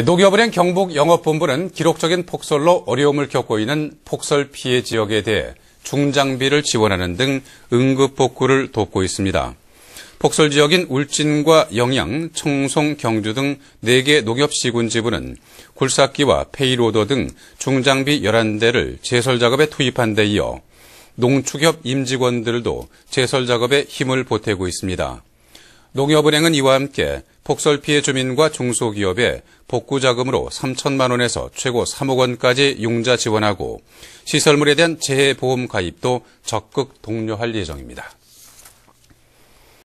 노기업은행 예, 경북 영업본부는 기록적인 폭설로 어려움을 겪고 있는 폭설 피해 지역에 대해 중장비를 지원하는 등 응급 복구를 돕고 있습니다. 폭설 지역인 울진과 영양, 청송, 경주 등 4개 농협 시군 지부는 굴삭기와 페이로더 등 중장비 11대를 제설 작업에 투입한 데 이어 농축협 임직원들도 제설 작업에 힘을 보태고 있습니다. 농협은행은 이와 함께 폭설 피해 주민과 중소기업에 복구 자금으로 3천만 원에서 최고 3억 원까지 융자 지원하고 시설물에 대한 재해보험 가입도 적극 독려할 예정입니다.